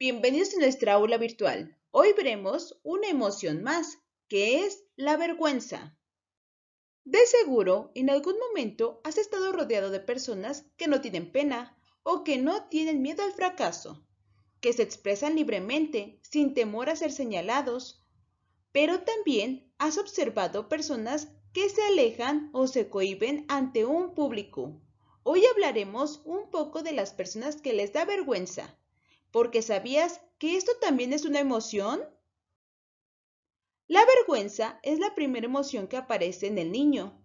Bienvenidos a nuestra aula virtual. Hoy veremos una emoción más, que es la vergüenza. De seguro, en algún momento has estado rodeado de personas que no tienen pena o que no tienen miedo al fracaso, que se expresan libremente, sin temor a ser señalados. Pero también has observado personas que se alejan o se cohiben ante un público. Hoy hablaremos un poco de las personas que les da vergüenza porque ¿sabías que esto también es una emoción? La vergüenza es la primera emoción que aparece en el niño.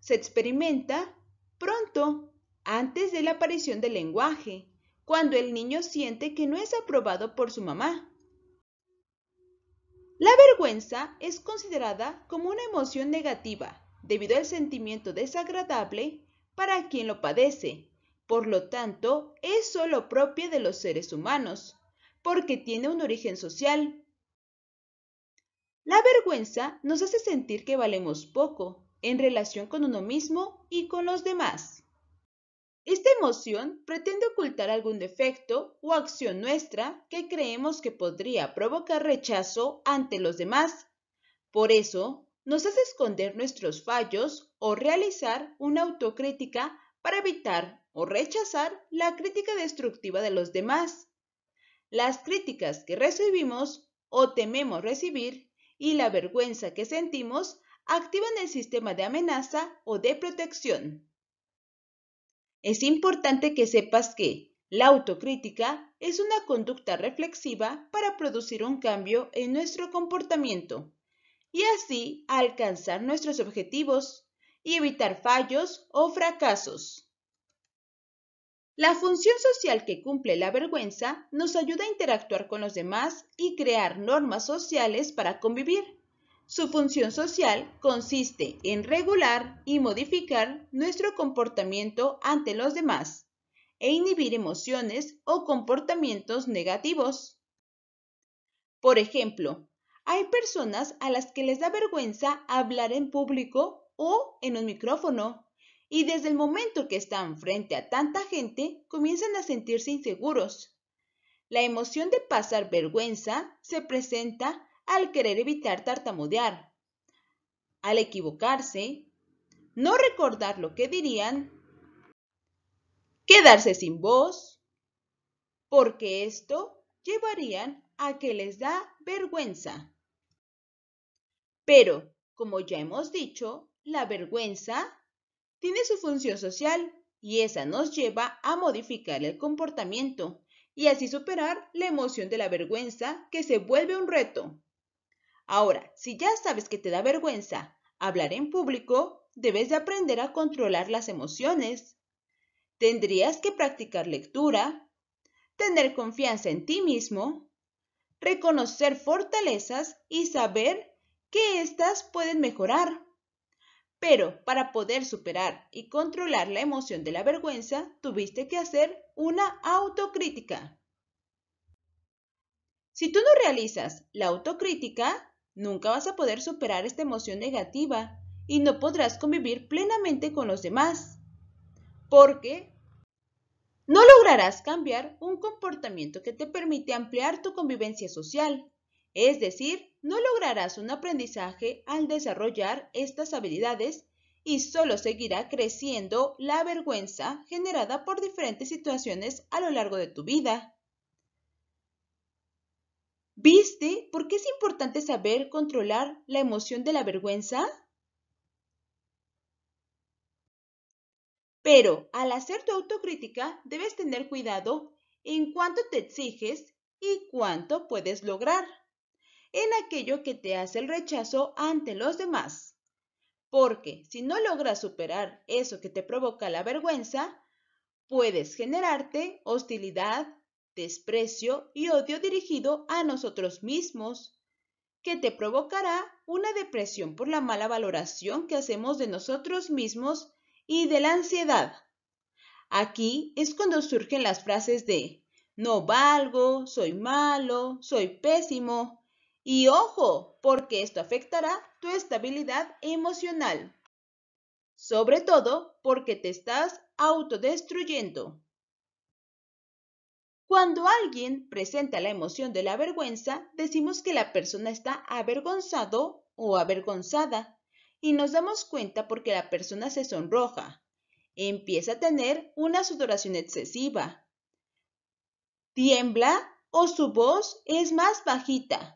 Se experimenta pronto, antes de la aparición del lenguaje, cuando el niño siente que no es aprobado por su mamá. La vergüenza es considerada como una emoción negativa debido al sentimiento desagradable para quien lo padece, por lo tanto, es solo propia de los seres humanos, porque tiene un origen social. La vergüenza nos hace sentir que valemos poco en relación con uno mismo y con los demás. Esta emoción pretende ocultar algún defecto o acción nuestra que creemos que podría provocar rechazo ante los demás. Por eso, nos hace esconder nuestros fallos o realizar una autocrítica para evitar o rechazar la crítica destructiva de los demás, las críticas que recibimos o tememos recibir y la vergüenza que sentimos activan el sistema de amenaza o de protección. Es importante que sepas que la autocrítica es una conducta reflexiva para producir un cambio en nuestro comportamiento y así alcanzar nuestros objetivos y evitar fallos o fracasos. La función social que cumple la vergüenza nos ayuda a interactuar con los demás y crear normas sociales para convivir. Su función social consiste en regular y modificar nuestro comportamiento ante los demás e inhibir emociones o comportamientos negativos. Por ejemplo, hay personas a las que les da vergüenza hablar en público o en un micrófono y desde el momento que están frente a tanta gente comienzan a sentirse inseguros. La emoción de pasar vergüenza se presenta al querer evitar tartamudear, al equivocarse, no recordar lo que dirían, quedarse sin voz, porque esto llevarían a que les da vergüenza. Pero, como ya hemos dicho, la vergüenza tiene su función social y esa nos lleva a modificar el comportamiento y así superar la emoción de la vergüenza que se vuelve un reto. Ahora, si ya sabes que te da vergüenza hablar en público, debes de aprender a controlar las emociones. Tendrías que practicar lectura, tener confianza en ti mismo, reconocer fortalezas y saber que éstas pueden mejorar. Pero para poder superar y controlar la emoción de la vergüenza, tuviste que hacer una autocrítica. Si tú no realizas la autocrítica, nunca vas a poder superar esta emoción negativa y no podrás convivir plenamente con los demás, porque no lograrás cambiar un comportamiento que te permite ampliar tu convivencia social, es decir, no lograrás un aprendizaje al desarrollar estas habilidades y solo seguirá creciendo la vergüenza generada por diferentes situaciones a lo largo de tu vida. ¿Viste por qué es importante saber controlar la emoción de la vergüenza? Pero al hacer tu autocrítica debes tener cuidado en cuánto te exiges y cuánto puedes lograr en aquello que te hace el rechazo ante los demás. Porque si no logras superar eso que te provoca la vergüenza, puedes generarte hostilidad, desprecio y odio dirigido a nosotros mismos, que te provocará una depresión por la mala valoración que hacemos de nosotros mismos y de la ansiedad. Aquí es cuando surgen las frases de no valgo, soy malo, soy pésimo, y ojo, porque esto afectará tu estabilidad emocional. Sobre todo porque te estás autodestruyendo. Cuando alguien presenta la emoción de la vergüenza, decimos que la persona está avergonzado o avergonzada y nos damos cuenta porque la persona se sonroja, empieza a tener una sudoración excesiva, tiembla o su voz es más bajita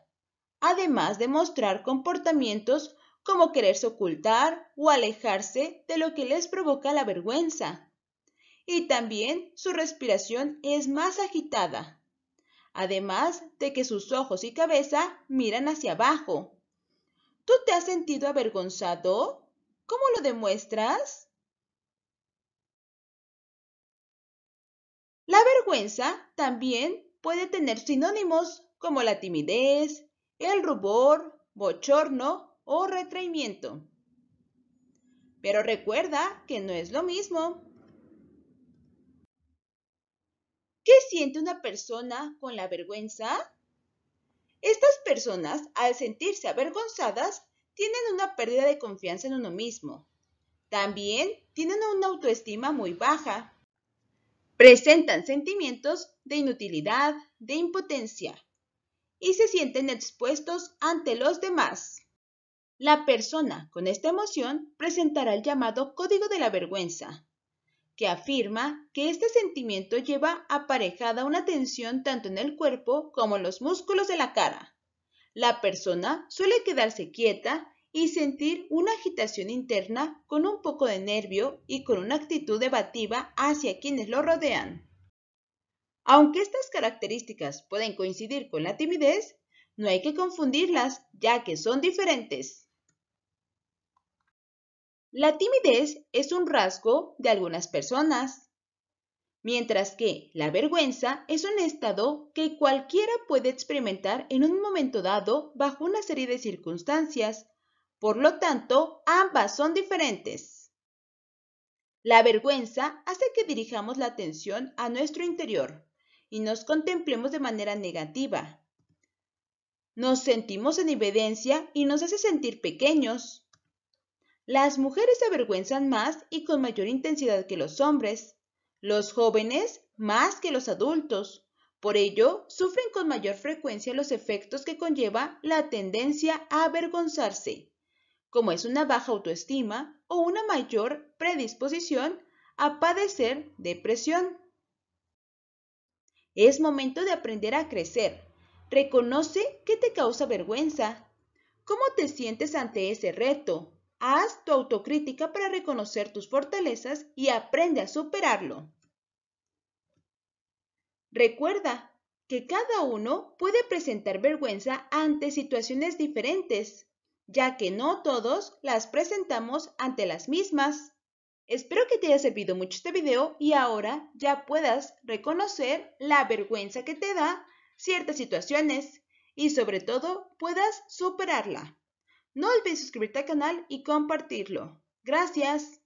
además de mostrar comportamientos como quererse ocultar o alejarse de lo que les provoca la vergüenza. Y también su respiración es más agitada, además de que sus ojos y cabeza miran hacia abajo. ¿Tú te has sentido avergonzado? ¿Cómo lo demuestras? La vergüenza también puede tener sinónimos como la timidez, el rubor, bochorno o retraimiento. Pero recuerda que no es lo mismo. ¿Qué siente una persona con la vergüenza? Estas personas, al sentirse avergonzadas, tienen una pérdida de confianza en uno mismo. También tienen una autoestima muy baja. Presentan sentimientos de inutilidad, de impotencia, y se sienten expuestos ante los demás. La persona con esta emoción presentará el llamado código de la vergüenza, que afirma que este sentimiento lleva aparejada una tensión tanto en el cuerpo como en los músculos de la cara. La persona suele quedarse quieta y sentir una agitación interna con un poco de nervio y con una actitud debativa hacia quienes lo rodean. Aunque estas características pueden coincidir con la timidez, no hay que confundirlas ya que son diferentes. La timidez es un rasgo de algunas personas, mientras que la vergüenza es un estado que cualquiera puede experimentar en un momento dado bajo una serie de circunstancias. Por lo tanto, ambas son diferentes. La vergüenza hace que dirijamos la atención a nuestro interior, y nos contemplemos de manera negativa. Nos sentimos en evidencia y nos hace sentir pequeños. Las mujeres se avergüenzan más y con mayor intensidad que los hombres, los jóvenes más que los adultos. Por ello, sufren con mayor frecuencia los efectos que conlleva la tendencia a avergonzarse, como es una baja autoestima o una mayor predisposición a padecer depresión. Es momento de aprender a crecer. Reconoce qué te causa vergüenza. ¿Cómo te sientes ante ese reto? Haz tu autocrítica para reconocer tus fortalezas y aprende a superarlo. Recuerda que cada uno puede presentar vergüenza ante situaciones diferentes, ya que no todos las presentamos ante las mismas. Espero que te haya servido mucho este video y ahora ya puedas reconocer la vergüenza que te da ciertas situaciones y sobre todo puedas superarla. No olvides suscribirte al canal y compartirlo. Gracias.